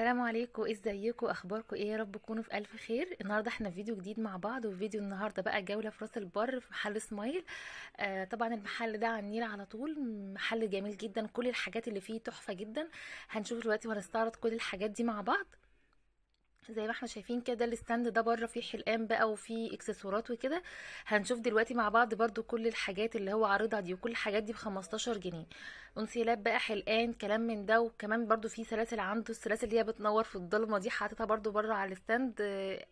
السلام عليكم إيه ازيكم اخباركم ايه يا رب تكونوا في الف خير النهارده احنا في فيديو جديد مع بعض وفيديو النهارده بقى جوله في راس البر في محل سمايل آه طبعا المحل ده على النيل على طول محل جميل جدا كل الحاجات اللي فيه تحفه جدا هنشوف دلوقتي وهنستعرض كل الحاجات دي مع بعض زي ما احنا شايفين كده الستاند ده بره فيه حلقان بقى وفيه اكسسوارات وكده هنشوف دلوقتي مع بعض برضو كل الحاجات اللي هو عارضها دي وكل الحاجات دي ب 15 جنيه انسيلاب بقى حلقان كلام من ده وكمان برضو في سلاسل عنده السلاسل اللي هي بتنور في الضلمه دي حاططها برضو بره على الستاند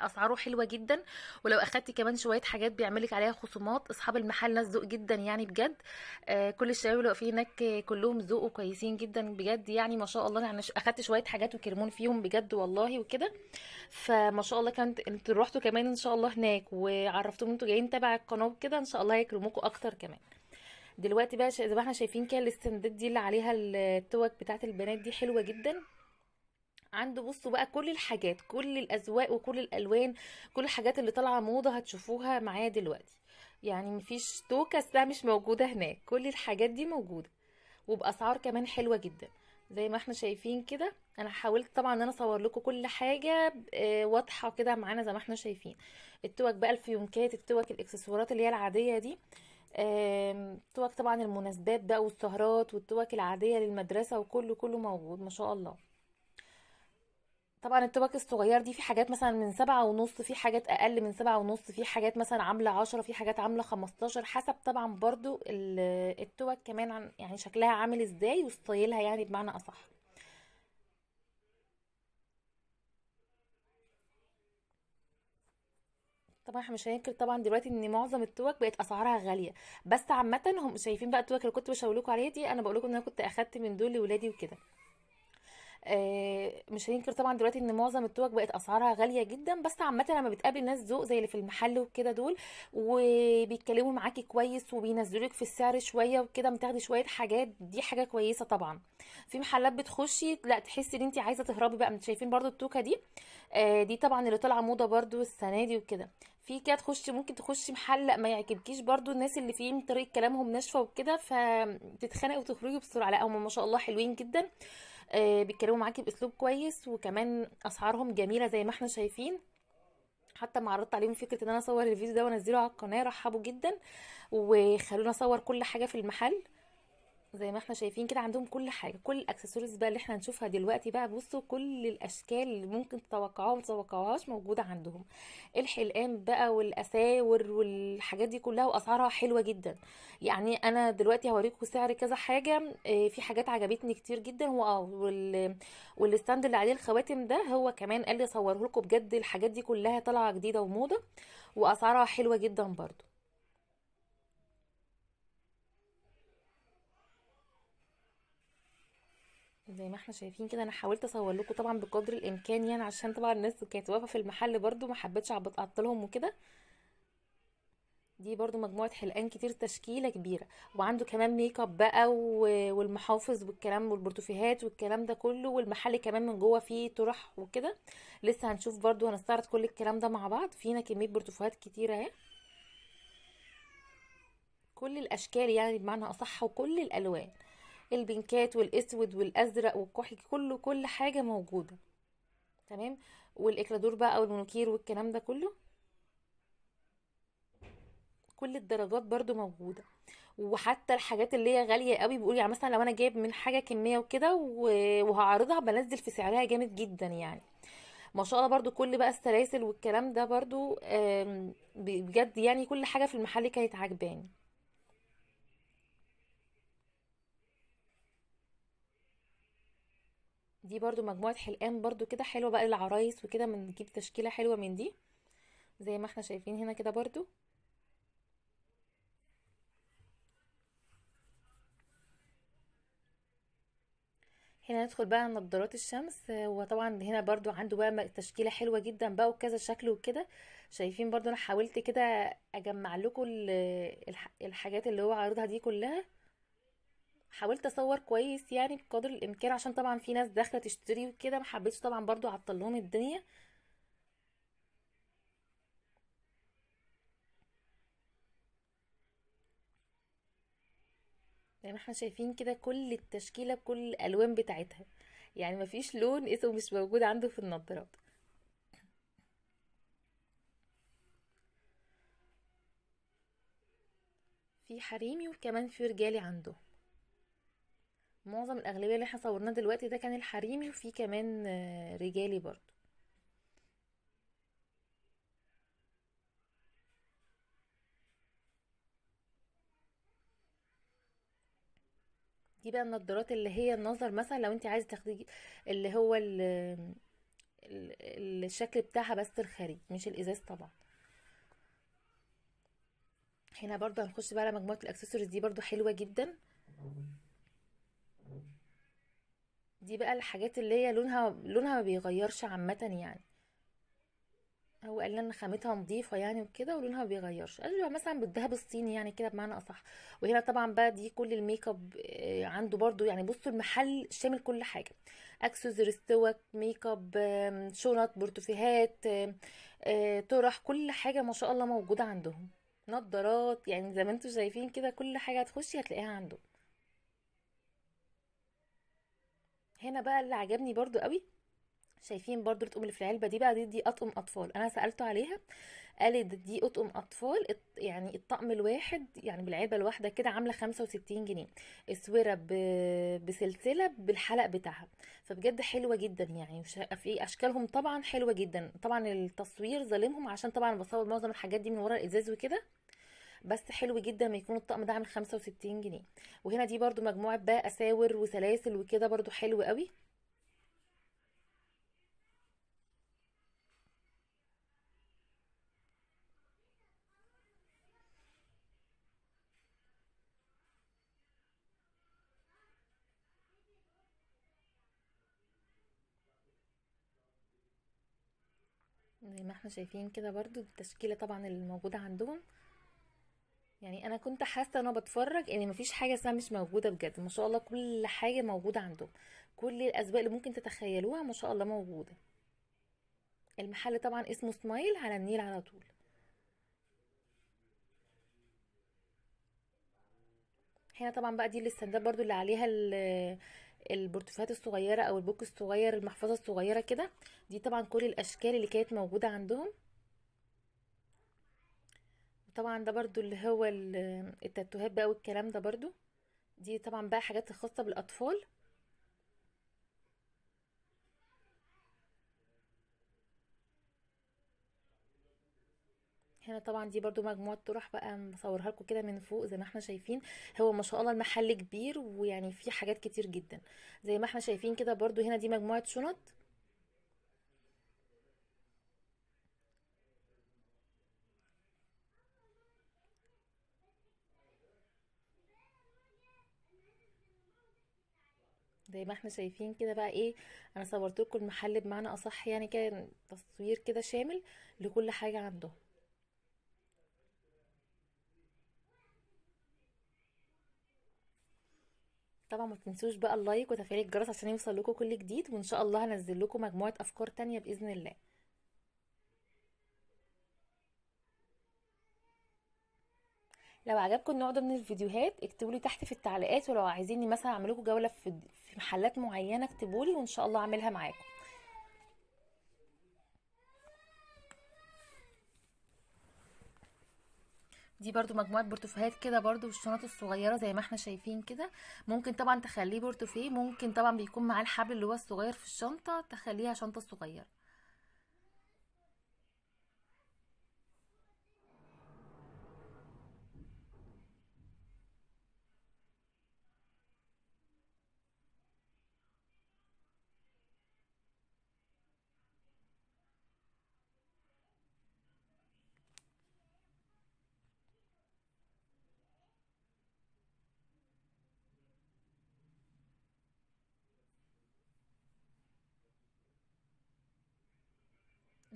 اسعاره حلوه جدا ولو اخدتي كمان شويه حاجات بيعملك عليها خصومات اصحاب المحل ناس ذوق جدا يعني بجد آه، كل الشباب اللي واقفين هناك كلهم ذوق وكويسين جدا بجد يعني ما شاء الله يعني اخدت شويه حاجات وكرمون فيهم بجد والله وكده فما شاء الله كانت انتوا رحتوا كمان ان شاء الله هناك وعرفتوهم انتوا جايين تبع القناه وكده ان شاء الله هيكرموكوا اكتر كمان دلوقتي بقى زي ما احنا شايفين كده الاستندات دي اللي عليها التوك بتاعت البنات دي حلوه جدا عنده بصوا بقى كل الحاجات كل الاذواق وكل الالوان كل الحاجات اللي طالعه موضه هتشوفوها معايا دلوقتي يعني مفيش توكه اسمها مش موجوده هناك كل الحاجات دي موجوده وباسعار كمان حلوه جدا زي ما احنا شايفين كده انا حاولت طبعا ان انا اصور لكم كل حاجه آه، واضحه كده معانا زي ما احنا شايفين التوك بقى الفيونكات التوك الاكسسوارات اللي هي العاديه دي التوك طبعا المناسبات بقى والسهرات والتوك العاديه للمدرسه وكله كله موجود ما شاء الله طبعا الطبق الصغير دي في حاجات مثلا من سبعة ونص في حاجات اقل من سبعة ونص في حاجات مثلا عاملة عشرة في حاجات عاملة خمستاشر حسب طبعا برضو التوك كمان عن يعني شكلها عامل ازاي وستايلها يعني بمعنى اصح طبعا احنا مش هننكر طبعا دلوقتي ان معظم التوك بقت اسعارها غاليه بس عامه هم شايفين بقى التوك اللي كنت بشاور لكم عليها دي انا بقول لكم ان انا كنت اخدت من دول لولادي وكده آه، مش هينكر طبعا دلوقتي ان معظم التوج بقت اسعارها غاليه جدا بس عامه لما بتقابل ناس ذوق زي اللي في المحل وكده دول وبيتكلموا معاكي كويس وبينزلوا في السعر شويه وكده بتاخدي شويه حاجات دي حاجه كويسه طبعا في محلات بتخشي لا تحسي ان انت عايزه تهربي بقى انتوا شايفين برضو التوكه دي آه، دي طبعا اللي طالعه موضه برضو السنه دي وكده في كده تخشي ممكن تخشي محل ما يعجبكيش برضو الناس اللي فيه طريقه كلامهم ناشفه وكده فتتخانقي وتخرجي بسرعه لا هم ما شاء الله حلوين جدا آه، بيتكلموا معاكي باسلوب كويس وكمان اسعارهم جميله زي ما احنا شايفين حتى ما عرضت عليهم فكره ان انا اصور الفيديو ده وانزله على القناه رحبوا جدا وخلوني اصور كل حاجه في المحل زي ما احنا شايفين كده عندهم كل حاجه كل الاكسسوارز بقى اللي احنا هنشوفها دلوقتي بقى بصوا كل الاشكال اللي ممكن تتوقعوها وما تتوقعوهاش موجوده عندهم الحلقان بقى والاساور والحاجات دي كلها واسعارها حلوه جدا يعني انا دلوقتي هوريكم سعر كذا حاجه آه، في حاجات عجبتني كتير جدا هو آه، وال والستاند اللي عليه الخواتم ده هو كمان قال لي صوره لكم بجد الحاجات دي كلها طالعه جديده وموضه واسعارها حلوه جدا برضو زي ما احنا شايفين كده انا حاولت اصور لكم طبعا بقدر الامكان يعني عشان طبعا الناس كانت واقفه في المحل برده ما حبيتش اعبط لهم وكده دي برضو مجموعة حلقان كتير تشكيلة كبيرة وعنده كمان ميك اب بقى والمحافظ والكلام والبرتوفيهات والكلام ده كله والمحل كمان من جوه فيه طرح وكده لسه هنشوف برضو هنستعرض كل الكلام ده مع بعض فينا كمية برتوفيهات كتيرة اهي كل الاشكال يعني بمعنى اصح وكل الالوان البنكات والاسود والازرق والكحل كله كل حاجه موجوده تمام والاكرادور بقى او المنوكير والكلام ده كله كل الدرجات برضو موجوده وحتى الحاجات اللي هي غاليه قوي بيقول يعني مثلا لو انا جايب من حاجه كميه وكده وهعرضها بنزل في سعرها جامد جدا يعني ما شاء الله برضو كل بقى السلاسل والكلام ده برضو بجد يعني كل حاجه في المحل كانت عجباني دي برضو مجموعة حلقان برضو كده حلوة بقى للعرايس وكده بنجيب تشكيلة حلوة من دي زي ما احنا شايفين هنا كده برضو هنا ندخل بقى نظارات الشمس وطبعا هنا برضو عنده بقى تشكيله حلوه جدا بقى وكذا شكل وكده شايفين برضو انا حاولت كده اجمع لكم الحاجات اللي هو عارضها دي كلها حاولت اصور كويس يعني بقدر الامكان عشان طبعا في ناس داخله تشتري وكده ما حبيتش طبعا برضو اعطل لهم الدنيا زي ما احنا شايفين كده كل التشكيله بكل الالوان بتاعتها يعني مفيش لون اسمه مش موجود عنده في النظارات في حريمي وكمان في رجالي عنده معظم الاغلبيه اللي احنا صورناه دلوقتي ده كان الحريمي وفي كمان آه، رجالي برضو دي بقى النضارات اللي هي النظر مثلا لو انت عايزه تاخدي اللي هو الـ الـ الشكل بتاعها بس الخارج مش الازاز طبعا هنا برضو هنخش بقى على مجموعه الاكسسوارز دي برضو حلوه جدا دي بقى الحاجات اللي هي لونها لونها ما بيغيرش عامه يعني هو قال لنا خامتها نظيفه يعني وكده ولونها ما بيغيرش اشبه مثلا بالذهب الصيني يعني كده بمعنى اصح وهنا طبعا بقى دي كل الميك اب آه، عنده برضو يعني بصوا المحل شامل كل حاجه اكسسوارز توك ميك اب شنط برتوفيهات آه، طرح كل حاجه ما شاء الله موجوده عندهم نظارات يعني زي ما انتم شايفين كده كل حاجه هتخشي هتلاقيها عندهم هنا بقى اللي عجبني برضو قوي شايفين برضو الطقم اللي في العلبه دي بقى دي دي اطقم اطفال انا سالته عليها قالت دي اطقم اطفال يعني الطقم الواحد يعني بالعلبه الواحده كده عامله 65 جنيه اسوره بسلسله بالحلق بتاعها فبجد حلوه جدا يعني في اشكالهم طبعا حلوه جدا طبعا التصوير ظالمهم عشان طبعا بصور معظم الحاجات دي من ورا الازاز وكده بس حلو جدا لما يكون الطقم ده عامل 65 جنيه وهنا دي برده مجموعه بقى اساور وسلاسل وكده برده حلو قوي زي ما احنا شايفين كده برضو التشكيلة طبعا الموجودة عندهم يعني انا كنت حاسه وانا بتفرج ان مفيش حاجه اسمها مش موجوده بجد ما شاء الله كل حاجه موجوده عندهم كل الاسواق اللي ممكن تتخيلوها ما شاء الله موجوده المحل طبعا اسمه سمايل على النيل على طول هنا طبعا بقى دي الاستندات برضو اللي عليها البورتفات الصغيره او البوك الصغير المحفظه الصغيره كده دي طبعا كل الاشكال اللي كانت موجوده عندهم طبعا ده برضو اللي هو التاتوهات بقى والكلام ده برضو دي طبعا بقى حاجات خاصة بالاطفال هنا طبعا دي برضو مجموعة طرح بقى مصورها لكم كده من فوق زي ما احنا شايفين هو ما شاء الله المحل كبير ويعني فيه حاجات كتير جدا زي ما احنا شايفين كده برضو هنا دي مجموعة شنط زي ما احنا شايفين كده بقى ايه انا صورت لكم المحل بمعنى اصح يعني كان تصوير كده شامل لكل حاجه عندهم طبعا ما تنسوش بقى اللايك وتفعيل الجرس عشان يوصل لكم كل جديد وان شاء الله هنزل لكم مجموعه افكار تانية باذن الله لو عجبكم النوع ده من الفيديوهات اكتبوا لي تحت في التعليقات ولو عايزيني مثلا اعمل لكم جوله في في محلات معينه اكتبولي وان شاء الله اعملها معاكم دي برضو مجموعه برتوفيهات كده برضو الشنط الصغيره زي ما احنا شايفين كده ممكن طبعا تخليه برتوفيه ممكن طبعا بيكون معاه الحبل اللي هو الصغير في الشنطه تخليها شنطه صغيره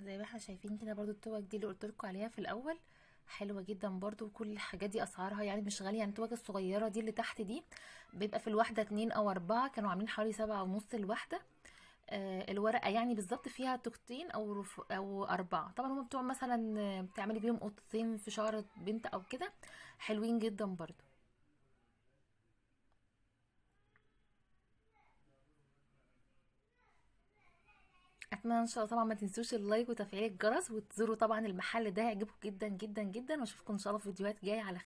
زي ما احنا شايفين كده برضو التوك دي اللي لكم عليها في الاول حلوه جدا برضو كل الحاجات دي اسعارها يعني مش غاليه يعني التوك الصغيره دي اللي تحت دي بيبقى في الواحده اتنين او اربعه كانوا عاملين حوالي سبعة ونص الواحده آه الورقه يعني بالظبط فيها توكتين او رف... او اربعه طبعا هم بتوع مثلا بتعملي بيهم قطتين في شعر بنت او كده حلوين جدا برضو اتمنى ان شاء الله طبعا ما تنسوش اللايك وتفعيل الجرس وتزوروا طبعا المحل ده هيعجبكم جدا جدا جدا واشوفكم ان شاء الله في فيديوهات جايه على